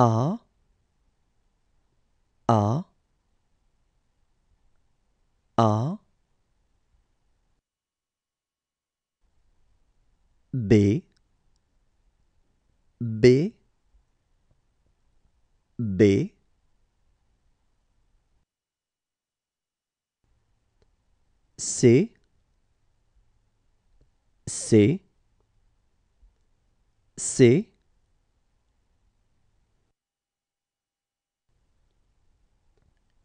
are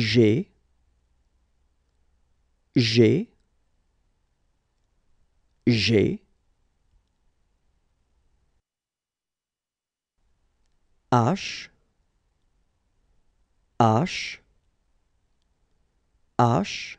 G, j'ai, G, H, H, H,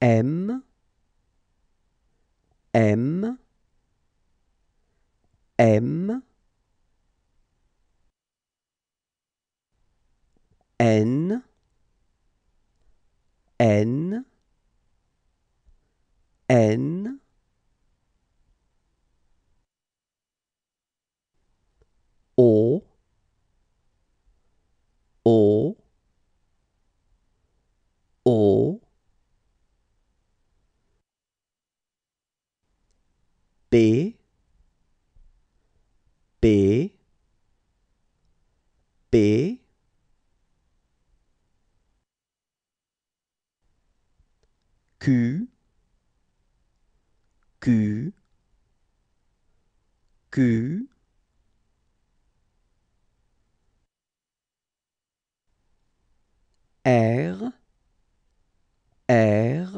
M, M, M, N, N, B B B Q Q Q R R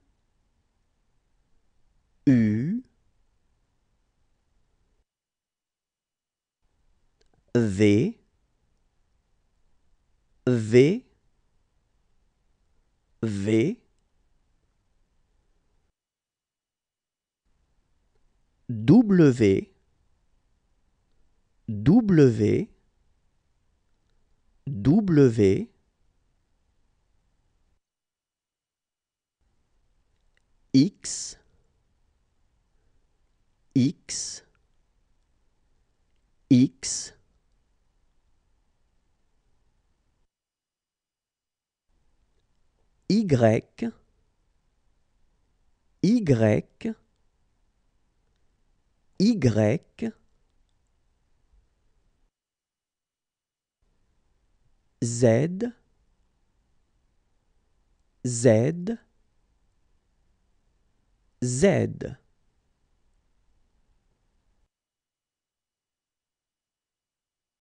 V V V W W W X X X Y, Y, Y, Z, Z, Z.